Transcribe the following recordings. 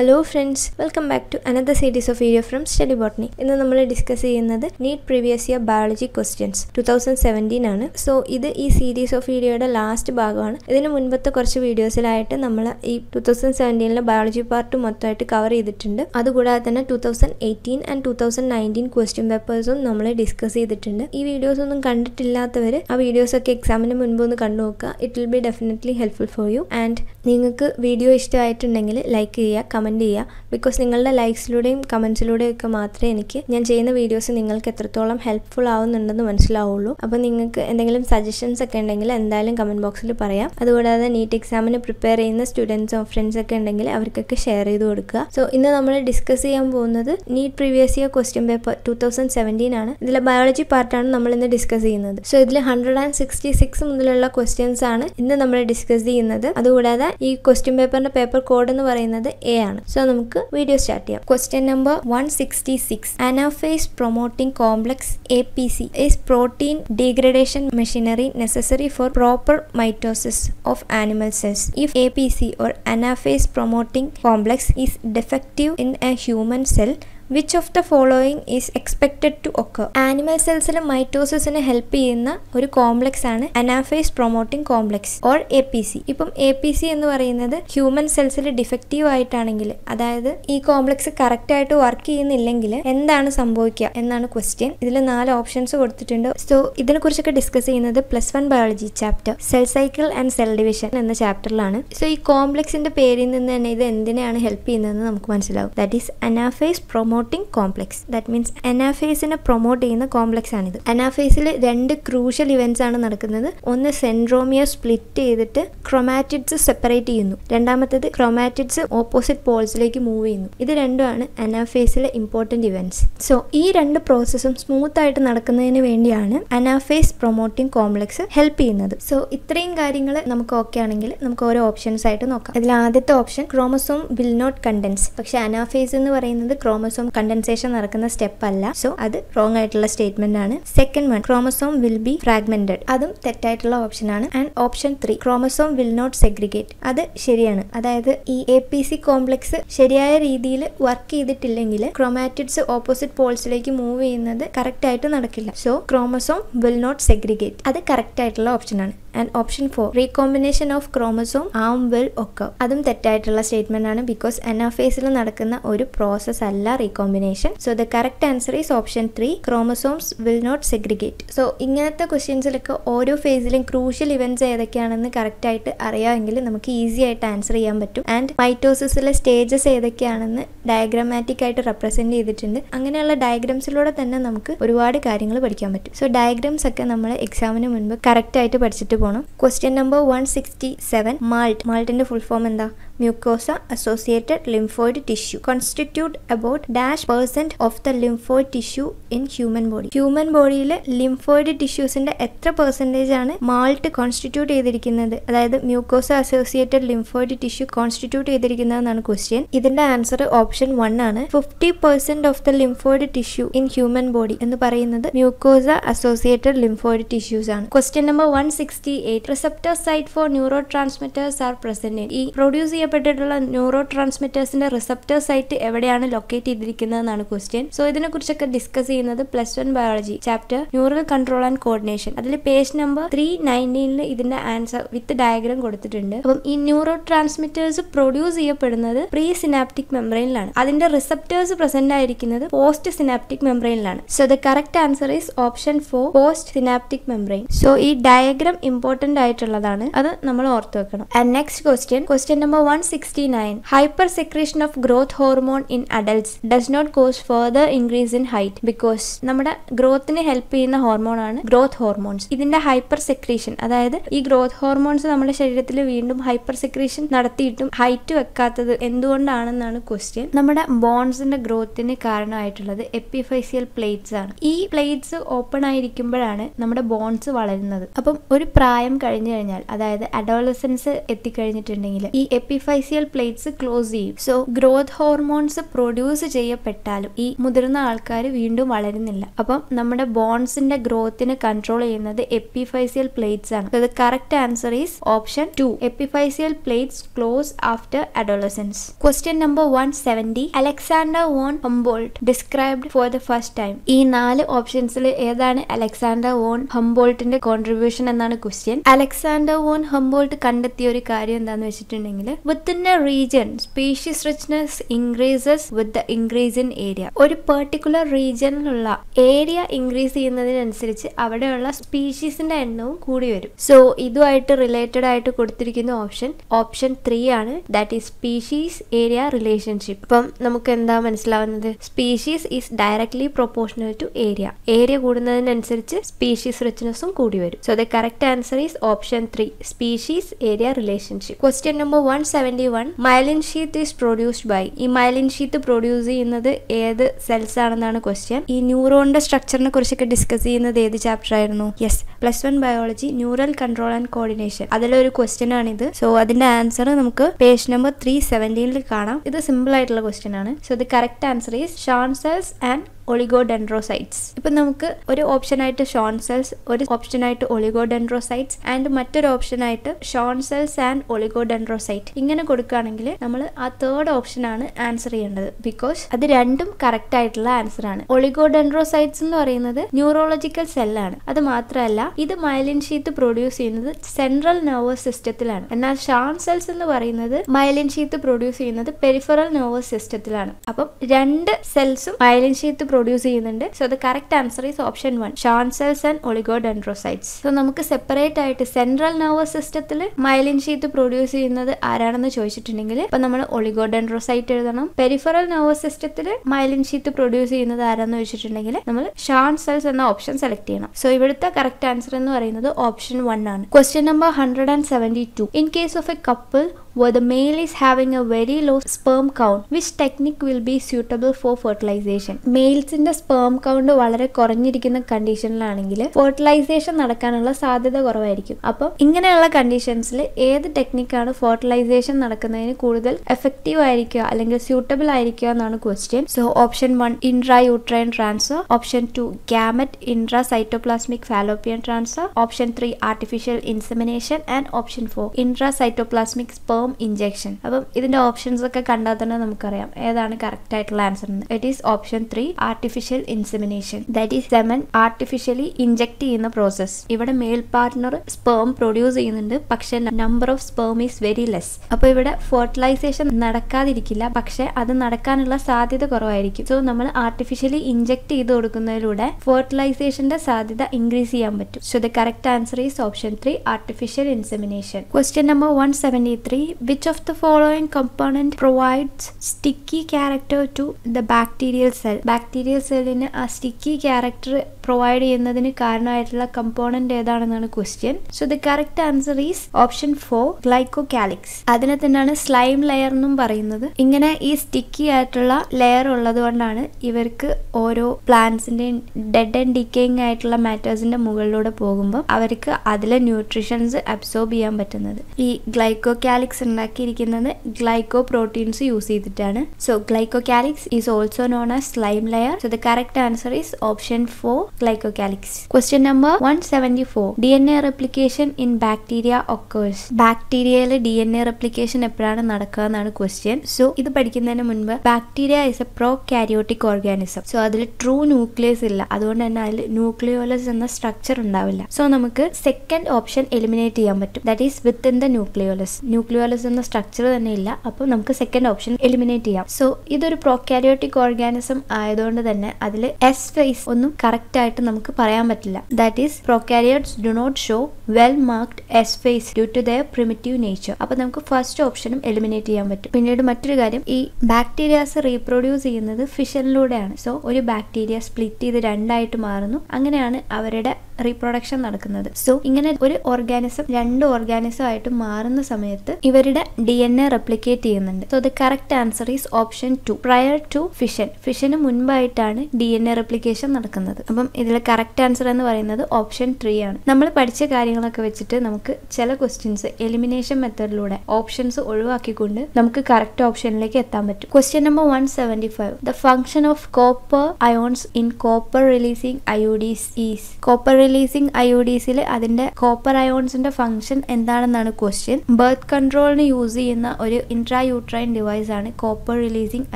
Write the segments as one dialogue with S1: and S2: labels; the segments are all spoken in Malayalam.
S1: Hello friends welcome back to another series of video from study botany ഇന്ന് നമ്മൾ ഡിസ്കസ് ചെയ്യുന്നത് NEET previous year biology questions two thousand seventeen ആണ് സോ ഇത് ഈ സീരീസ് ഓഫ് വീഡിയോയുടെ ലാസ്റ്റ് ഭാഗമാണ് ഇതിന് മുൻപത്തെ കുറച്ച് വീഡിയോസിലായിട്ട് നമ്മൾ ഈ ടു തൗസൻഡ് സെവൻറ്റീനിലെ ബയോളജി പാർട്ട് മൊത്തമായിട്ട് കവർ ചെയ്തിട്ടുണ്ട് അതുകൂടാതെ തന്നെ two thousand eighteen and two thousand nineteen question പേപ്പേഴ്സും നമ്മൾ ഡിസ്കസ് ചെയ്തിട്ടുണ്ട് ഈ വീഡിയോസ് ഒന്നും കണ്ടിട്ടില്ലാത്തവർ ആ വീഡിയോസൊക്കെ എക്സാമിന് മുൻപ് ഒന്ന് കണ്ടു നോക്കുക it will be definitely helpful for you and നിങ്ങൾക്ക് വീഡിയോ ഇഷ്ടമായിട്ടുണ്ടെങ്കിൽ ലൈക്ക് ചെയ്യുക കമൻറ്റ് ചെയ്യുക ബിക്കോസ് നിങ്ങളുടെ ലൈക്സിലൂടെയും കമൻസിലൂടെയും ഒക്കെ മാത്രമേ എനിക്ക് ഞാൻ ചെയ്യുന്ന വീഡിയോസ് നിങ്ങൾക്ക് എത്രത്തോളം ഹെൽപ്ഫുൾ ആവുന്നുണ്ടെന്ന് മനസ്സിലാവുള്ളൂ അപ്പോൾ നിങ്ങൾക്ക് എന്തെങ്കിലും സജഷൻസ് ഒക്കെ ഉണ്ടെങ്കിൽ എന്തായാലും കമൻറ്റ് ബോക്സിൽ പറയാം അതുകൂടാതെ നീറ്റ് എക്സാമിന് പ്രിപ്പയർ ചെയ്യുന്ന സ്റ്റുഡൻസോ ഫ്രണ്ട്സ് ഒക്കെ ഉണ്ടെങ്കിൽ അവർക്കൊക്കെ ഷെയർ ചെയ്ത് കൊടുക്കുക സോ ഇന്ന് നമ്മൾ ഡിസ്കസ് ചെയ്യാൻ പോകുന്നത് NEET previous year question paper two thousand seventeen ആണ് ഇതിലെ ബയോളജി പാർട്ടാണ് നമ്മൾ ഇന്ന് ഡിസ്കസ് ചെയ്യുന്നത് സോ ഇതിൽ ഹൺഡ്രഡ് ആൻഡ് സിക്സ്റ്റി സിക്സ് മുതലുള്ള ക്വസ്റ്റ്യൻസ് ആണ് ഇന്ന് നമ്മൾ ഡിസ്കസ് ചെയ്യുന്നത് അതുകൂടാതെ ഈ ക്വസ്റ്റ്യൻ പേപ്പറിന്റെ പേപ്പർ കോഡ് എന്ന് പറയുന്നത് എ ആണ് സോ നമുക്ക് വീഡിയോ സ്റ്റാർട്ട് ചെയ്യാം question number one sixty six anaphase promoting complex A P C is protein degradation machinery necessary for proper mitosis of animal cells if A P C or anaphase promoting complex is defective in a human cell which of the following is expected to occur animal സെൽസിലെ മൈറ്റോസിന് ഹെൽപ്പ് ചെയ്യുന്ന ഒരു കോംപ്ലക്സ് ആണ് anaphase promoting complex or A P C ഇപ്പം എ പി സി എന്ന് പറയുന്നത് ഹ്യൂമൻ സെൽസിൽ ഡിഫക്റ്റീവ് ആയിട്ടാണെങ്കിൽ അതായത് ഈ കോംപ്ലക്സ് കറക്റ്റ് ആയിട്ട് വർക്ക് ചെയ്യുന്നില്ലെങ്കിൽ എന്താണ് സംഭവിക്കുക എന്നാണ് ക്വസ്റ്റ്യൻ ഇതിൽ നാല് ഓപ്ഷൻസ് കൊടുത്തിട്ടുണ്ട് സോ ഇതിനെ കുറിച്ചൊക്കെ ഡിസ്കസ് ചെയ്യുന്നത് plus one biology chapter cell cycle and cell division എന്ന ചാപ്റ്ററിലാണ് സോ ഈ കോംപ്ലക്സിന്റെ പേരിൽ നിന്ന് തന്നെ ഇത് എന്തിനാണ് ഹെൽപ്പ് ചെയ്യുന്നതെന്ന് നമുക്ക് മനസ്സിലാവും that is anaphase promo promoting complex that means എനാഫേസിനെ പ്രൊമോട്ട് ചെയ്യുന്ന കോംപ്ലക്സ് ആണിത് എനാഫേസിൽ രണ്ട് ക്രൂഷ്യൽ ഇവന്റ്സ് ആണ് നടക്കുന്നത് ഒന്ന് സെൻട്രോമിയ സ്പ്ലിറ്റ് ചെയ്തിട്ട് ക്രൊമാറ്റിഡ്സ് സെപ്പറേറ്റ് ചെയ്യുന്നു രണ്ടാമത്തേത് ക്രൊമാറ്റിഡ്സ് ഓപ്പോസിറ്റ് പോൾസിലേക്ക് മൂവ് ചെയ്യുന്നു ഇത് രണ്ടുമാണ് എനാഫേസിലെ ഇമ്പോർട്ടൻറ്റ് ഇവന്റ്സ് സോ ഈ രണ്ട് പ്രോസസ്സും സ്മൂത്ത് ആയിട്ട് നടക്കുന്നതിന് വേണ്ടിയാണ് അനാഫേസ് പ്രൊമോട്ടിംഗ് കോംപ്ലക്സ് ഹെൽപ്പ് ചെയ്യുന്നത് സോ ഇത്രയും കാര്യങ്ങൾ നമുക്ക് ഓക്കെ ആണെങ്കിൽ നമുക്ക് ഓരോ ഓപ്ഷൻസ് ആയിട്ട് നോക്കാം അതിൽ ആദ്യത്തെ option chromosome will not condense പക്ഷേ അനാഫേസ് എന്ന് പറയുന്നത് ക്രോമസോം കണ്ടൻസേഷൻ നടക്കുന്ന സ്റ്റെപ്പ് അല്ല സോ അത് റോങ് ആയിട്ടുള്ള സ്റ്റേറ്റ്മെന്റ് ആണ് second one chromosome will be fragmented അതും തെറ്റായിട്ടുള്ള ഓപ്ഷൻ ആണ് and option three chromosome will not segregate അത് ശരിയാണ് അതായത് ഈ എ പി സി കോംപ്ലക്സ് ശരിയായ രീതിയിൽ വർക്ക് ചെയ്തിട്ടില്ലെങ്കിൽ ക്രോമാറ്റിഡ്സ് ഓപ്പോസിറ്റ് പോൾസിലേക്ക് മൂവ് ചെയ്യുന്നത് കറക്റ്റ് ആയിട്ട് നടക്കില്ല so chromosome will not segregate അത് കറക്റ്റ് ആയിട്ടുള്ള ഓപ്ഷൻ ആണ് and option four recombination of chromosome arm will occur അതും തെറ്റായിട്ടുള്ള സ്റ്റേറ്റ്മെന്റ് ആണ് ബിക്കോസ് എനാഫേസിൽ നടക്കുന്ന ഒരു പ്രോസസ് അല്ല recombination so the correct answer is option three chromosomes will not segregate so ഇങ്ങനത്തെ ക്വസ്റ്റ്യൻസിലൊക്കെ ഓരോ ഫേസിലും ക്രൂഷ്യൽ ഇവന്റ്സ് ഏതൊക്കെയാണെന്ന് കറക്റ്റ് ആയിട്ട് അറിയാമെങ്കിൽ നമുക്ക് ഈസി ആയിട്ട് ആൻസർ ചെയ്യാൻ പറ്റും ആൻഡ് മൈറ്റോസിസിലെ സ്റ്റേജസ് ഏതൊക്കെയാണെന്ന് ഡയഗ്രാമാറ്റിക് ആയിട്ട് റെപ്രസെന്റ് ചെയ്തിട്ടുണ്ട് അങ്ങനെയുള്ള ഡയഗ്രാംസിലൂടെ തന്നെ നമുക്ക് ഒരുപാട് കാര്യങ്ങൾ പഠിക്കാൻ പറ്റും സോ ഡയഗ്രാംസ് ഒക്കെ നമ്മൾ എക്സാമിന് മുൻപ് കറക്റ്റ് ആയിട്ട് പഠിച്ചിട്ട് പോകണം question number one sixty seven MALT മാൾട്ടിൻ്റെ ഫുൾ ഫോം എന്താ mucosa associated lymphoid tissue constitute about dash percent of the lymphoid tissue in human body human ബോഡിയിലെ ലിംഫോയിഡ് ടിഷ്യൂസിന്റെ എത്ര പെർസെൻറ്റേജ് ആണ് മാൾട്ട് കോൺസ്റ്റിറ്റ്യൂട്ട് ചെയ്തിരിക്കുന്നത് അതായത് mucosa associated lymphoid tissue constitute ചെയ്തിരിക്കുന്നതെന്നാണ് ക്വസ്റ്റ്യൻ ഇതിന്റെ ആൻസർ ഓപ്ഷൻ വൺ ആണ് fifty percent of the lymphoid tissue in human body എന്ന് പറയുന്നത് മ്യൂക്കോസ അസോസിയേറ്റഡ് ലിംഫോയിഡ് ടിഷ്യൂസ് ആണ് question number one sixty eight receptor site for neurotransmitters are present ഈ പ്രൊഡ്യൂസ് ചെയ്യ ചെയ്യപ്പെട്ടിട്ടുള്ള ന്യൂറോ ട്രാൻസ്മിറ്റേഴ്സിന്റെ റിസപ്റ്റർ സൈറ്റ് എവിടെയാണ് ലൊക്കേറ്റ് ചെയ്തിരിക്കുന്നത് എന്നാണ് ക്വസ്റ്റ്യൻ സോ ഇതിനെക്കുറിച്ചൊക്കെ ഡിസ്കസ് ചെയ്യുന്നത് plus one biology chapter neural control and coordination അതിൽ പേജ് നമ്പർ ത്രീ നയൻറ്റീനിൽ ഇതിന്റെ ആൻസർ വിത്ത് ഡയഗ്രാം കൊടുത്തിട്ടുണ്ട് അപ്പം ഈ ന്യൂറോ ട്രാൻസ്മിറ്റേഴ്സ് പ്രൊഡ്യൂസ് ചെയ്യപ്പെടുന്നത് പ്രീ സിനാപ്റ്റിക് മെമ്പറൈനിലാണ് അതിന്റെ റിസപ്റ്റേഴ്സ് പ്രസന്റ് ആയിരിക്കുന്നത് പോസ്റ്റ് സിനാപ്റ്റിക് മെമ്പറൈനിലാണ് so the correct answer is option four post synaptic membrane so ഈ ഡയഗ്രാം ഇമ്പോർട്ടന്റ് ആയിട്ടുള്ളതാണ് അത് നമ്മൾ ഓർത്ത് വെക്കണം and next question question number one 169. Hypersecretion of growth hormone in adults does not cause further increase in height because നമ്മുടെ ഗ്രോത്തിനെ ഹെൽപ്പ് ചെയ്യുന്ന ഹോർമോണാണ് ഗ്രോത്ത് ഹോർമോൺസ് ഇതിന്റെ ഹൈപ്പർ സെക്രീഷൻ അതായത് ഈ ഗ്രോത്ത് ഹോർമോൺസ് നമ്മുടെ ശരീരത്തിൽ വീണ്ടും ഹൈപ്പർ സെക്രീഷൻ നടത്തിയിട്ടും ഹൈറ്റ് വെക്കാത്തത് എന്തുകൊണ്ടാണെന്നാണ് ക്വസ്റ്റ്യൻ നമ്മുടെ ബോൺസിന്റെ ഗ്രോത്തിന് കാരണമായിട്ടുള്ളത് എപ്പിഫൈസിയൽ പ്ലേറ്റ്സ് ആണ് ഈ പ്ലേറ്റ്സ് ഓപ്പൺ ആയിരിക്കുമ്പോഴാണ് നമ്മുടെ ബോൺസ് വളരുന്നത് അപ്പം ഒരു പ്രായം കഴിഞ്ഞു കഴിഞ്ഞാൽ അതായത് അഡോളസൻസ് എത്തിക്കഴിഞ്ഞിട്ടുണ്ടെങ്കിൽ ഈ എപ്പിഫൈ എക്സ്ഫൈസിയൽ പ്ലേറ്റ്സ് ക്ലോസ് ചെയ്യും സോ ഗ്രോത്ത് ഹോർമോൺസ് പ്രൊഡ്യൂസ് ചെയ്യപ്പെട്ടാലും ഈ മുതിർന്ന ആൾക്കാർ വീണ്ടും വളരുന്നില്ല അപ്പം നമ്മുടെ ബോൺസിന്റെ ഗ്രോത്തിനെ കൺട്രോൾ ചെയ്യുന്നത് എപ്പിഫൈസിയൽ പ്ലേറ്റ്സ് ആണ് correct answer is option two epiphyseal plates close after adolescence question number one seventy Alexander von Humboldt described for the first time ഈ നാല് ഓപ്ഷൻസിൽ ഏതാണ് അലക്സാണ്ടർ വോൺ ഹംബോൾട്ടിന്റെ കോൺട്രിബ്യൂഷൻ എന്നാണ് ക്വസ്റ്റ്യൻ അലക്സാണ്ടർ വോൺ ഹംബോൾട്ട് കണ്ടെത്തിയ ഒരു കാര്യം എന്താണെന്ന് വെച്ചിട്ടുണ്ടെങ്കിൽ Within a region, species richness increases with the increase in area. ഒരു പെർട്ടിക്കുലർ റീജിയനിലുള്ള ഏരിയ ഇൻക്രീസ് ചെയ്യുന്നതിനനുസരിച്ച് അവിടെയുള്ള സ്പീഷീസിന്റെ എണ്ണവും കൂടി വരും സോ ഇതുമായിട്ട് റിലേറ്റഡ് ആയിട്ട് കൊടുത്തിരിക്കുന്ന ഓപ്ഷൻ ഓപ്ഷൻ ത്രീ ആണ് that is species area relationship ഇപ്പം നമുക്ക് എന്താ മനസ്സിലാവുന്നത് species is directly proportional to area area കൂടുന്നതിനനുസരിച്ച് സ്പീഷീസ് റിച്ച്നെസ്സും കൂടി വരും so the correct answer is option three species area relationship question number one seventy one myelin sheath is produced by ഈ മൈലിൻ ഷീറ്റ് പ്രൊഡ്യൂസ് ചെയ്യുന്നത് ഏത് സെൽസ് ആണെന്നാണ് ക്വസ്റ്റ്യൻ ഈ ന്യൂറോണിന്റെ സ്ട്രക്ചറിനെ കുറിച്ചൊക്കെ ഡിസ്കസ് ചെയ്യുന്നത് ഏത് ചാപ്റ്റർ ആയിരുന്നു yes plus one biology neural control and coordination അതിലൊരു ക്വസ്റ്റ്യൻ ആണ് ഇത് സോ അതിന്റെ ആൻസർ നമുക്ക് പേജ് നമ്പർ ത്രീ സെവൻറ്റീനിൽ കാണാം ഇത് സിമ്പിൾ ആയിട്ടുള്ള ക്വസ്റ്റ്യൻ ആണ് so the correct answer is Schwann cells and oligodendrocytes ഇപ്പൊ നമുക്ക് ഒരു ഓപ്ഷൻ ആയിട്ട് ഷോൺ സെൽസ് ഒരു ഓപ്ഷൻ ഓപ്ഷനായിട്ട് ഒളിഗോഡെൻഡ്രോസൈറ്റ്സ് ആൻഡ് മറ്റൊരു ഓപ്ഷൻ ആയിട്ട് ഷോൺ സെൽസ് ആൻഡ് ഒളിഗോഡെൻഡ്രോസൈറ്റ് ഇങ്ങനെ കൊടുക്കുകയാണെങ്കിൽ നമ്മൾ ആ തേർഡ് ഓപ്ഷൻ ആണ് ആൻസർ ചെയ്യേണ്ടത് ബിക്കോസ് അത് രണ്ടും കറക്റ്റ് ആയിട്ടുള്ള ആൻസർ ആണ് ഒളിഗോഡെൻഡ്രോസൈറ്റ്സ് എന്ന് പറയുന്നത് ന്യൂറോളജിക്കൽ സെല്ലാണ് അത് മാത്രമല്ല ഇത് മൈലിൻ ഷീത്ത് പ്രൊഡ്യൂസ് ചെയ്യുന്നത് സെൻട്രൽ നെർവസ് സിസ്റ്റത്തിലാണ് എന്നാൽ ഷാൻ സെൽസ് എന്ന് പറയുന്നത് മൈലിൻ ഷീത്ത് പ്രൊഡ്യൂസ് ചെയ്യുന്നത് പെരിഫറൽ നെർവസ് സിസ്റ്റത്തിലാണ് അപ്പം രണ്ട് സെൽസും മൈലിൻ ഷീത്ത് പ്രൊഡ്യൂസ് ചെയ്യുന്നുണ്ട് so the correct answer is option one Schwann cells and oligodendrocytes so നമുക്ക് സെപ്പറേറ്റ് ആയിട്ട് സെൻട്രൽ നെർവസ് സിസ്റ്റത്തിൽ മൈലിൻ ഷീത്ത് പ്രൊഡ്യൂസ് ചെയ്യുന്നത് ആരാണെന്ന് ചോദിച്ചിട്ടുണ്ടെങ്കിൽ ഇപ്പൊ നമ്മൾ ഒളിഗോഡെൻഡ്രോസൈറ്റ് എഴുതണം പെരിഫറൽ നെർവസ് സിസ്റ്റത്തിൽ മൈലിൻ ഷീത്ത് പ്രൊഡ്യൂസ് ചെയ്യുന്നത് ആരാന്ന് ചോദിച്ചിട്ടുണ്ടെങ്കിൽ നമ്മൾ ഷാൻ സെൽസ് എന്ന ഓപ്ഷൻ സെലക്ട് ചെയ്യണം സോ ഇവിടുത്തെ കറക്റ്റ് ആൻസർ എന്ന് പറയുന്നത് ഓപ്ഷൻ വൺ ആണ് question number hundred and seventy two in case of a couple where the male is having a very low sperm count which technique will be suitable for fertilization മെയിൽസിന്റെ സ്പേം കൗണ്ട് വളരെ കുറഞ്ഞിരിക്കുന്ന കണ്ടീഷനിലാണെങ്കിൽ ഫെർട്ടിലൈസേഷൻ നടക്കാനുള്ള സാധ്യത കുറവായിരിക്കും അപ്പം ഇങ്ങനെയുള്ള കണ്ടീഷൻസിൽ ഏത് ടെക്നിക്കാണ് ഫെർട്ടിലൈസേഷൻ നടക്കുന്നതിന് കൂടുതൽ എഫക്റ്റീവ് ആയിരിക്കുക അല്ലെങ്കിൽ സ്യൂട്ടബിൾ ആയിരിക്കുക എന്നാണ് question so option one intra uterine transfer option two gamete intra cytoplasmic fallopian answer option 3 artificial insemination and option 4 cytoplasmic sperm injection. അപ്പം ഇതിന്റെ ഓപ്ഷൻസ് ഒക്കെ കണ്ടാൽ തന്നെ നമുക്കറിയാം ഏതാണ് കറക്റ്റ് ആയിട്ടുള്ള ആൻസർ എന്ന് it is option three artificial insemination that is semen artificially inject ചെയ്യുന്ന പ്രോസസ് ഇവിടെ മെയിൽ പാർട്ട്ണർ സ്പേം പ്രൊഡ്യൂസ് ചെയ്യുന്നുണ്ട് പക്ഷെ number of sperm is very less അപ്പൊ ഇവിടെ ഫെർട്ടിലൈസേഷൻ നടക്കാതിരിക്കില്ല പക്ഷെ അത് നടക്കാനുള്ള സാധ്യത കുറവായിരിക്കും സോ നമ്മൾ ആർട്ടിഫിഷ്യലി ഇഞ്ചെക്ട് ചെയ്ത് കൊടുക്കുന്നതിലൂടെ ഫെർട്ടിലൈസേഷന്റെ സാധ്യത ഇൻക്രീസ് ചെയ്യാൻ പറ്റും motive. So the correct answer is option 3 artificial insemination. Question number 173 which of the following component provides sticky character to the bacterial cell? Bacterial cell in a sticky character provide ചെയ്യുന്നതിന് കാരണമായിട്ടുള്ള കമ്പോണന്റ് ഏതാണെന്നാണ് question so the correct answer is option four glycocalyx അതിനെ തന്നെയാണ് സ്ലൈം ലെയർ എന്നും പറയുന്നത് ഇങ്ങനെ ഈ സ്റ്റിക്കി ആയിട്ടുള്ള ലെയർ ഉള്ളത് കൊണ്ടാണ് ഇവർക്ക് ഓരോ പ്ലാന്റ്സിന്റെയും ഡെഡ് ആൻഡ് ഡിക്കേയിങ് ആയിട്ടുള്ള മാറ്റേഴ്സിന്റെ മുകളിലൂടെ കൂടെ പോകുമ്പോൾ അവർക്ക് അതിലെ ന്യൂട്രിഷൻസ് അബ്സോർബ് ചെയ്യാൻ പറ്റുന്നത് ഈ ഗ്ലൈക്കോ കാലിക്സ് ഉണ്ടാക്കിയിരിക്കുന്നത് ഗ്ലൈക്കോ പ്രോട്ടീൻസ് യൂസ് ചെയ്തിട്ടാണ് so glycocalyx is also known as slime layer so the correct answer is option four glycocalyx question number one seventy four D N A replication in bacteria occurs ബാക്ടീരിയയിലെ ഡി എൻ എ റെപ്ലിക്കേഷൻ എപ്പോഴാണ് നടക്കുക എന്നാണ് ക്വസ്റ്റ്യൻ സോ ഇത് പഠിക്കുന്നതിന് മുൻപ് bacteria is a prokaryotic organism so അതിൽ ട്രൂ ന്യൂക്ലിയസ് ഇല്ല അതുകൊണ്ട് തന്നെ അതിൽ ന്യൂക്ലിയോലസ് എന്ന സ്ട്രക്ചർ ഉണ്ടാകും ഉണ്ടാവില്ല സോ നമുക്ക് സെക്കൻഡ് ഓപ്ഷൻ എലിമിനേറ്റ് ചെയ്യാൻ പറ്റും that is within the nucleolus nucleolus എന്ന സ്ട്രക്ചർ തന്നെ ഇല്ല അപ്പോൾ നമുക്ക് സെക്കൻഡ് ഓപ്ഷൻ എലിമിനേറ്റ് ചെയ്യാം സോ ഇതൊരു പ്രോക്യാരിയോട്ടിക് ഓർഗാനിസം ആയതുകൊണ്ട് തന്നെ അതിൽ എസ് ഫേസ് ഒന്നും കറക്റ്റ് ആയിട്ട് നമുക്ക് പറയാൻ പറ്റില്ല that is prokaryotes do not show well marked S phase due to their primitive nature അപ്പോൾ നമുക്ക് ഫസ്റ്റ് ഓപ്ഷനും എലിമിനേറ്റ് ചെയ്യാൻ പറ്റും പിന്നീട് മറ്റൊരു കാര്യം ഈ ബാക്ടീരിയാസ് റീപ്രൊഡ്യൂസ് ചെയ്യുന്നത് ഫിഷനിലൂടെയാണ് സോ ഒരു ബാക്ടീരിയ സ്പ്ലിറ്റ് ചെയ്ത് രണ്ടായിട്ട് മാറുന്നു അങ്ങനെയാണ് അവരുടെ റീപ്രൊ റീപ്രൊഡക്ഷൻ നടക്കുന്നത് സോ ഇങ്ങനെ ഒരു ഓർഗാനിസം രണ്ട് ഓർഗാനിസം ആയിട്ട് മാറുന്ന സമയത്ത് ഇവരുടെ ഡി എൻ എ റെപ്ലിക്കേറ്റ് ചെയ്യുന്നുണ്ട് so the correct answer is option two prior to fission ഫിഷന് മുൻപായിട്ടാണ് ഡി എൻ എ റെപ്ലിക്കേഷൻ നടക്കുന്നത് അപ്പം ഇതിലെ കറക്റ്റ് ആൻസർ എന്ന് പറയുന്നത് ഓപ്ഷൻ ത്രീ ആണ് നമ്മൾ പഠിച്ച കാര്യങ്ങളൊക്കെ വെച്ചിട്ട് നമുക്ക് ചില ക്വസ്റ്റ്യൻസ് എലിമിനേഷൻ മെത്തേഡിലൂടെ ഓപ്ഷൻസ് ഒഴിവാക്കിക്കൊണ്ട് നമുക്ക് കറക്റ്റ് ഓപ്ഷനിലേക്ക് എത്താൻ പറ്റും question number one seventy five the function of copper ions in copper releasing IUDs is copper release increasing അയോഡീസിൽ അതിന്റെ കോപ്പർ അയോൺസിന്റെ ഫംഗ്ഷൻ എന്താണെന്നാണ് ക്വസ്റ്റ്യൻ ബർത്ത് കൺട്രോളിന് യൂസ് ചെയ്യുന്ന ഒരു ഇൻട്രാ യൂട്രൈൻ ഡിവൈസ് ആണ് കോപ്പർ റിലീസിങ്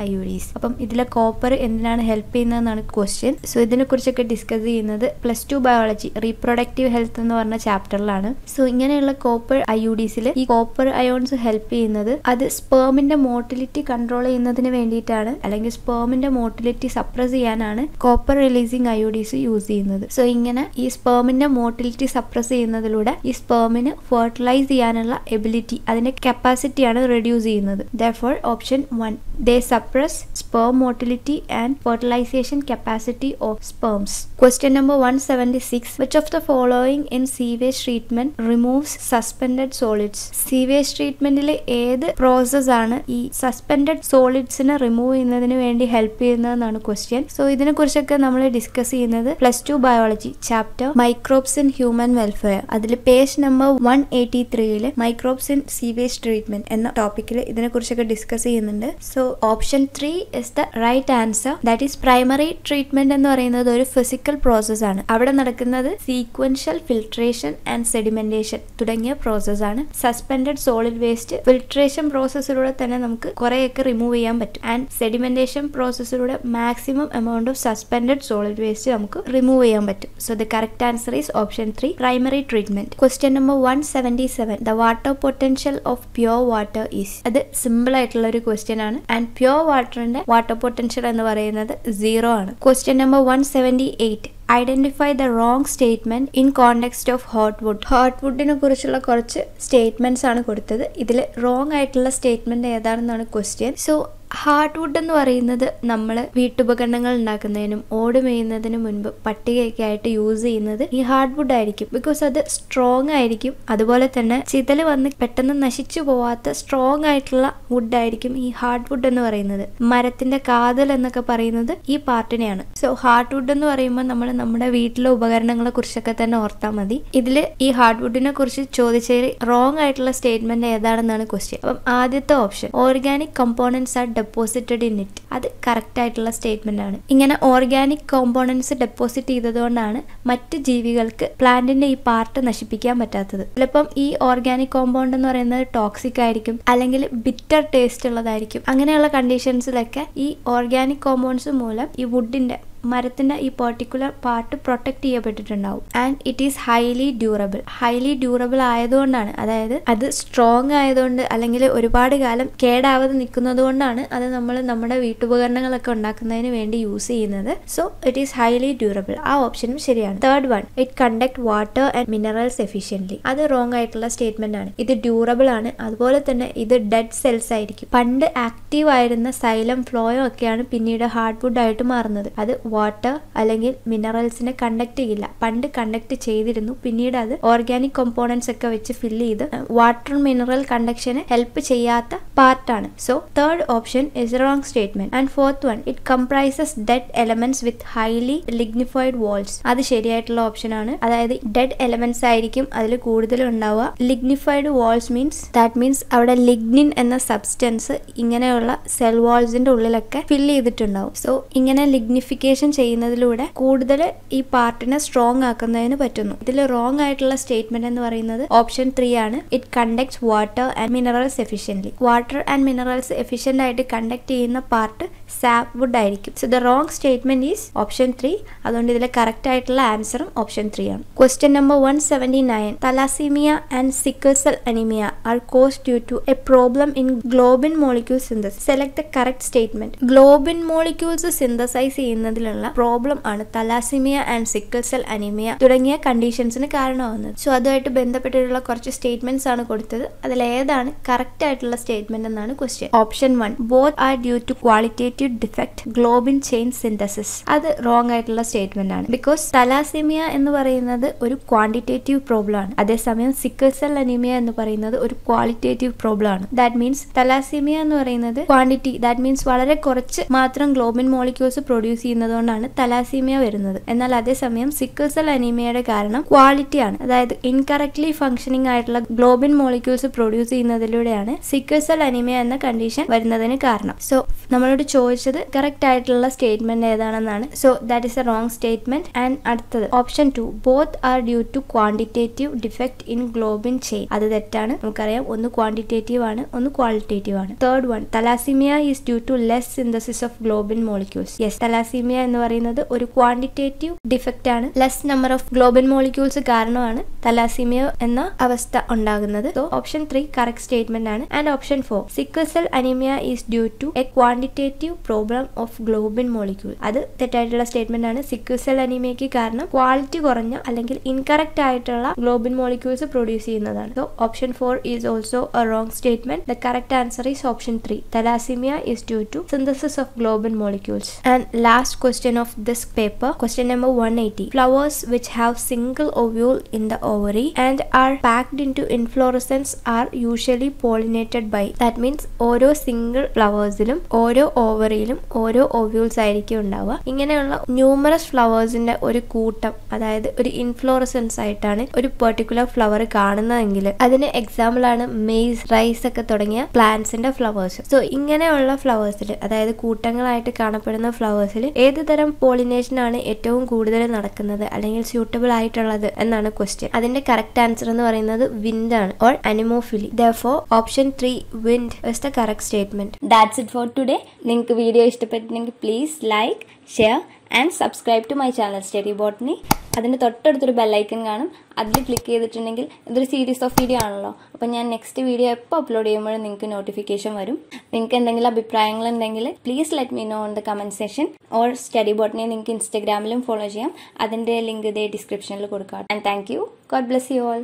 S1: അയോഡീസ് അപ്പം ഇതിലെ കോപ്പർ എന്തിനാണ് ഹെൽപ്പ് ചെയ്യുന്നതെന്നാണ് ക്വസ്റ്റ്യൻ സോ ഇതിനെക്കുറിച്ചൊക്കെ ഡിസ്കസ് ചെയ്യുന്നത് plus two biology reproductive health എന്ന് പറഞ്ഞ ചാപ്റ്ററിലാണ് സോ ഇങ്ങനെയുള്ള കോപ്പർ അയോഡീസിൽ ഈ കോപ്പർ അയോൺസ് ഹെൽപ്പ് ചെയ്യുന്നത് അത് സ്പേമിന്റെ മോട്ടിലിറ്റി കൺട്രോൾ ചെയ്യുന്നതിന് വേണ്ടിയിട്ടാണ് അല്ലെങ്കിൽ സ്പേമിന്റെ മോട്ടിലിറ്റി സപ്രസ് ചെയ്യാനാണ് കോപ്പർ റിലീസിംഗ് അയോഡീസ് യൂസ് ചെയ്യുന്നത് സോ ഇങ്ങനെ ഈ സ്പേം സ്പേമിന്റെ മോട്ടിലിറ്റി സപ്രസ് ചെയ്യുന്നതിലൂടെ ഈ സ്പേമിന് ഫെർട്ടിലൈസ് ചെയ്യാനുള്ള എബിലിറ്റി അതിന്റെ കപ്പാസിറ്റിയാണ് റെഡ്യൂസ് ചെയ്യുന്നത് ദോർ option one They suppress sperm motility and fertilization capacity of sperms. Question number 176. Which of the following in sewage treatment removes suspended solids? Sewage treatmentൽ ഏത് പ്രോസസ് ആണ് ഈ സസ്പെൻഡഡ് സോളിഡ്സിനെ റിമൂവ് ചെയ്യുന്നതിന് വേണ്ടി ഹെൽപ്പ് ചെയ്യുന്നതെന്നാണ് ക്വസ്റ്റ്യൻ സോ ഇതിനെക്കുറിച്ചൊക്കെ നമ്മൾ ഡിസ്കസ് ചെയ്യുന്നത് plus two biology chapter microbes in human welfare അതിൽ പേജ് നമ്പർ വൺ എയ്റ്റി ത്രീയിൽ മൈക്രോബ്സ് ഇൻ സീവേജ് ട്രീറ്റ്മെന്റ് എന്ന ടോപ്പിക്കിൽ ഇതിനെക്കുറിച്ചൊക്കെ ഡിസ്കസ് ചെയ്യുന്നുണ്ട് so so option 3 is the right answer that is primary treatment എന്ന് പറയുന്നത് ഒരു ഫിസിക്കൽ പ്രോസസ് ആണ് അവിടെ നടക്കുന്നത് സീക്വൻഷ്യൽ ഫിൽട്രേഷൻ ആൻഡ് സെഡിമെന്റേഷൻ തുടങ്ങിയ പ്രോസസ് ആണ് സസ്പെൻഡഡ് സോളിഡ് വേസ്റ്റ് ഫിൽട്രേഷൻ പ്രോസസ്സിലൂടെ തന്നെ നമുക്ക് കുറേയൊക്കെ റിമൂവ് ചെയ്യാൻ പറ്റും ആൻഡ് സെഡിമെന്റേഷൻ പ്രോസസ്സിലൂടെ maximum amount of suspended solid waste നമുക്ക് റിമൂവ് ചെയ്യാൻ പറ്റും so the correct answer is option three primary treatment question number one seventy seven the water potential of pure water is അത് സിമ്പിൾ ആയിട്ടുള്ള ഒരു ക്വസ്റ്റ്യൻ ആണ് ആൻഡ് പ്യുവർ വാട്ടറിന്റെ വാട്ടർ പൊട്ടൻഷ്യൽ എന്ന് പറയുന്നത് സീറോ ആണ് question number one seventy eight identify the wrong statement in context of heartwood ഹോട്ട് വുഡിനെ കുറിച്ചുള്ള കുറച്ച് സ്റ്റേറ്റ്മെന്റ്സ് ആണ് കൊടുത്തത് ഇതിൽ റോങ് ആയിട്ടുള്ള statement ഏതാണെന്നാണ് question so heartwood എന്ന് പറയുന്നത് നമ്മൾ വീട്ടുപകരണങ്ങൾ ഉണ്ടാക്കുന്നതിനും ഓട് മെയ്യുന്നതിനു മുൻപ് പട്ടികയൊക്കെ ആയിട്ട് യൂസ് ചെയ്യുന്നത് ഈ ഹാർഡ് വുഡ് ആയിരിക്കും ബിക്കോസ് അത് സ്ട്രോങ് ആയിരിക്കും അതുപോലെ തന്നെ ചിതല് വന്ന് പെട്ടെന്ന് നശിച്ചു പോവാത്ത സ്ട്രോങ് ആയിട്ടുള്ള വുഡ് ആയിരിക്കും ഈ ഹാർഡ് വുഡ് എന്ന് പറയുന്നത് മരത്തിന്റെ കാതൽ എന്നൊക്കെ പറയുന്നത് ഈ പാർട്ടിനെയാണ് സോ ഹാർഡ് വുഡ് എന്ന് പറയുമ്പോൾ നമ്മൾ നമ്മുടെ വീട്ടിലെ ഉപകരണങ്ങളെ കുറിച്ചൊക്കെ തന്നെ ഓർത്താൽ മതി ഇതിൽ ഈ ഹാർഡ് വുഡിനെ കുറിച്ച് ചോദിച്ചാൽ റോങ് ആയിട്ടുള്ള സ്റ്റേറ്റ്മെന്റ് ഏതാണെന്നാണ് ക്വസ്റ്റ്യൻ അപ്പം ആദ്യത്തെ option organic components are deposited in it അത് കറക്റ്റ് ആയിട്ടുള്ള സ്റ്റേറ്റ്മെന്റ് ആണ് ഇങ്ങനെ ഓർഗാനിക് കോമ്പോണൻസ് ഡെപ്പോസിറ്റ് ചെയ്തതുകൊണ്ടാണ് മറ്റ് ജീവികൾക്ക് പ്ലാന്റിന്റെ ഈ പാർട്ട് നശിപ്പിക്കാൻ പറ്റാത്തത് ചിലപ്പം ഈ ഓർഗാനിക് കോമ്പൗണ്ട് എന്ന് പറയുന്നത് ടോക്സിക് ആയിരിക്കും അല്ലെങ്കിൽ ബിറ്റർ ടേസ്റ്റ് ഉള്ളതായിരിക്കും അങ്ങനെയുള്ള കണ്ടീഷൻസിലൊക്കെ ഈ ഓർഗാനിക് കോമ്പൗണ്ട്സ് മൂലം ഈ വുഡിന്റെ മരത്തിൻ്റെ ഈ പെർട്ടിക്കുലർ പാർട്ട് പ്രൊട്ടക്റ്റ് ചെയ്യപ്പെട്ടിട്ടുണ്ടാവും and it is highly durable highly durable ആയതുകൊണ്ടാണ് അതായത് അത് സ്ട്രോങ് ആയതുകൊണ്ട് അല്ലെങ്കിൽ ഒരുപാട് കാലം കേടാവാതെ നിൽക്കുന്നത് കൊണ്ടാണ് അത് നമ്മൾ നമ്മുടെ വീട്ടുപകരണങ്ങളൊക്കെ ഉണ്ടാക്കുന്നതിന് വേണ്ടി യൂസ് ചെയ്യുന്നത് so it is highly durable ആ ഓപ്ഷനും ശരിയാണ് third one it conduct water and minerals efficiently അത് റോങ് ആയിട്ടുള്ള സ്റ്റേറ്റ്മെന്റ് ആണ് ഇത് ഡ്യൂറബിൾ ആണ് അതുപോലെ തന്നെ ഇത് ഡെഡ് സെൽസ് ആയിരിക്കും പണ്ട് ആക്റ്റീവ് ആയിരുന്ന സൈലം ഫ്ലോയോ ഒക്കെയാണ് പിന്നീട് ഹാർഡ് വുഡ് ആയിട്ട് മാറുന്നത് അത് വാട്ടർ അല്ലെങ്കിൽ മിനറൽസിനെ കണ്ടക്ട് ചെയ്യില്ല പണ്ട് കണ്ടക്ട് ചെയ്തിരുന്നു പിന്നീട് അത് ഓർഗാനിക് കോമ്പോണൻസ് ഒക്കെ വെച്ച് ഫില്ല് ചെയ്ത് വാട്ടർ മിനറൽ കണ്ടക്ഷന് ഹെൽപ്പ് ചെയ്യാത്ത പാർട്ടാണ് so third option is wrong statement and fourth one it comprises dead elements with highly lignified walls അത് ശരിയായിട്ടുള്ള ഓപ്ഷനാണ് അതായത് ഡെഡ് എലമെന്റ്സ് ആയിരിക്കും അതിൽ കൂടുതലും ഉണ്ടാവുക lignified walls means that means അവിടെ ലിഗ്നിൻ എന്ന സബ്സ്റ്റൻസ് ഇങ്ങനെയുള്ള സെൽ വാൾസിന്റെ ഉള്ളിലൊക്കെ ഫില്ല് ചെയ്തിട്ടുണ്ടാവും സോ ഇങ്ങനെ ലിഗ്നിഫിക്കേഷൻ റിഫ്ലക്ഷൻ ചെയ്യുന്നതിലൂടെ കൂടുതൽ ഈ പാർട്ടിനെ സ്ട്രോങ് ആക്കുന്നതിന് പറ്റുന്നു ഇതിൽ റോങ് ആയിട്ടുള്ള സ്റ്റേറ്റ്മെന്റ് എന്ന് പറയുന്നത് ഓപ്ഷൻ ത്രീ ആണ് it conducts water and minerals efficiently water and minerals efficient ആയിട്ട് കണ്ടക്ട് ചെയ്യുന്ന പാർട്ട് സാപ്പ് വുഡ് ആയിരിക്കും so the wrong statement is option three അതുകൊണ്ട് ഇതിലെ കറക്റ്റ് ആയിട്ടുള്ള ആൻസറും ഓപ്ഷൻ ത്രീ ആണ് question number one seventy nine thalassemia and sickle cell anemia are cause due to a problem in globin molecule synthesis select the correct statement globin molecules synthesize ചെയ്യുന്നതിൽ തരത്തിലുള്ള പ്രോബ്ലം ആണ് thalassaemia and sickle cell anemia തുടങ്ങിയ കണ്ടീഷൻസിന് കാരണമാവുന്നത് സോ അതുമായിട്ട് ബന്ധപ്പെട്ടിട്ടുള്ള കുറച്ച് സ്റ്റേറ്റ്മെന്റ്സ് ആണ് കൊടുത്തത് അതിൽ ഏതാണ് കറക്റ്റ് ആയിട്ടുള്ള സ്റ്റേറ്റ്മെന്റ് എന്നാണ് question option one both are due to qualitative defect globin chain synthesis അത് റോങ് ആയിട്ടുള്ള സ്റ്റേറ്റ്മെന്റ് ആണ് ബിക്കോസ് തലാസിമിയ എന്ന് പറയുന്നത് ഒരു ക്വാണ്ടിറ്റേറ്റീവ് പ്രോബ്ലം ആണ് അതേസമയം സിക്കിൾ സെൽ അനീമിയ എന്ന് പറയുന്നത് ഒരു ക്വാളിറ്റേറ്റീവ് പ്രോബ്ലം ആണ് ദാറ്റ് മീൻസ് തലാസിമിയ എന്ന് പറയുന്നത് ക്വാണ്ടിറ്റി ദാറ്റ് മീൻസ് വളരെ കുറച്ച് മാത്രം ഗ്ലോബിൻ മോളിക്യൂൾസ് പ്രൊഡ്യൂസ് ചെയ്യുന്നത് കൊണ്ടാണ് തലാസീമിയ വരുന്നത് എന്നാൽ അതേസമയം സിക്കിൾ സെൽ അനീമിയയുടെ കാരണം ക്വാളിറ്റിയാണ് അതായത് ഇൻകറക്ട്ലി ഫംഗ്ഷനിങ് ആയിട്ടുള്ള ഗ്ലോബിൻ മോളിക്യൂൾസ് പ്രൊഡ്യൂസ് ചെയ്യുന്നതിലൂടെയാണ് സിക്കിൾ സെൽ അനീമിയ എന്ന കണ്ടീഷൻ വരുന്നതിന് കാരണം സോ നമ്മളോട് ചോദിച്ചത് കറക്റ്റ് ആയിട്ടുള്ള സ്റ്റേറ്റ്മെന്റ് ഏതാണെന്നാണ് so that is a wrong statement and അടുത്തത് option two both are due to quantitative defect in globin chain അത് തെറ്റാണ് നമുക്കറിയാം ഒന്ന് ക്വാണ്ടിറ്റേറ്റീവ് ആണ് ഒന്ന് ക്വാളിറ്റേറ്റീവ് ആണ് third one thalassemia is due to less synthesis of globin molecules yes thalassemia എന്ന് പറയുന്നത് ഒരു ക്വാണ്ടിറ്റേറ്റീവ് ഡിഫക്റ്റ് ആണ് less number of global molecules കാരണമാണ് തലാസിമിയ എന്ന അവസ്ഥ ഉണ്ടാകുന്നത് ഓപ്ഷൻ ത്രീ കറക്റ്റ് സ്റ്റേറ്റ്മെന്റ് ആണ് and option four sickle cell anemia is due to a quantitative problem of globin molecule അത് തെറ്റായിട്ടുള്ള സ്റ്റേറ്റ്മെന്റ് ആണ് സിക്കിൾ സെൽ അനീമിയയ്ക്ക് കാരണം ക്വാളിറ്റി കുറഞ്ഞ അല്ലെങ്കിൽ ഇൻകറക്റ്റ് ആയിട്ടുള്ള ഗ്ലോബിൻ മോളിക്യൂൾസ് പ്രൊഡ്യൂസ് ചെയ്യുന്നതാണ് so option four is also a wrong statement the correct answer is option three thalassemia is due to synthesis of globin molecules and last question of this paper. Question number 180. Flowers which have single ovule in the ovary and are packed into inflorescence are usually pollinated by that means ഓരോ സിംഗിൾ ഫ്ലവേഴ്സിലും ഓരോ ഓവറിയിലും ഓരോ ഓവ്യൂൾസ് ആയിരിക്കും ഉണ്ടാവുക ഇങ്ങനെയുള്ള ന്യൂമറസ് ഫ്ലവേഴ്സിന്റെ ഒരു കൂട്ടം അതായത് ഒരു ഇൻഫ്ലോറസൻസ് ആയിട്ടാണ് ഒരു പെർട്ടിക്കുലർ ഫ്ലവർ കാണുന്നതെങ്കിൽ അതിന് എക്സാമ്പിൾ ആണ് മെയ്സ് റൈസ് ഒക്കെ തുടങ്ങിയ പ്ലാന്റ്സിന്റെ ഫ്ലവേഴ്സ് സോ ഇങ്ങനെയുള്ള ഫ്ലവേഴ്സിൽ അതായത് കൂട്ടങ്ങളായിട്ട് കാണപ്പെടുന്ന ഫ്ലവേഴ്സിൽ ഏത് തരം പോളിനേഷൻ ആണ് ഏറ്റവും കൂടുതൽ നടക്കുന്നത് അല്ലെങ്കിൽ സ്യൂട്ടബിൾ ആയിട്ടുള്ളത് എന്നാണ് ക്വസ്റ്റ്യൻ അതിന്റെ കറക്റ്റ് ആൻസർ എന്ന് പറയുന്നത് വിൻഡ് ആണ് all anemophily though option three wind is the correct statement that's it for today നിങ്ങൾക്ക് വീഡിയോ ഇഷ്ടപ്പെട്ടിട്ടുണ്ടെങ്കിൽ please like share and subscribe to my channel study botany അതിൻ്റെ തൊട്ടടുത്തൊരു ബെല്ലൈക്കൺ കാണും അതിൽ ക്ലിക്ക് ചെയ്തിട്ടുണ്ടെങ്കിൽ ഇതൊരു സീരീസ് ഓഫ് വീഡിയോ ആണല്ലോ അപ്പോൾ ഞാൻ നെക്സ്റ്റ് വീഡിയോ എപ്പോൾ അപ്ലോഡ് ചെയ്യുമ്പോഴും നിങ്ങൾക്ക് നോട്ടിഫിക്കേഷൻ വരും നിങ്ങൾക്ക് എന്തെങ്കിലും അഭിപ്രായങ്ങൾ ഉണ്ടെങ്കിൽ please let me know on the comment session or study ബോട്ടിനെ നിങ്ങൾക്ക് ഇൻസ്റ്റാഗ്രാമിലും ഫോളോ ചെയ്യാം അതിൻ്റെ ലിങ്ക് ഇതേ ഡിസ്ക്രിപ്ഷനിൽ കൊടുക്കാം and thank you God bless you all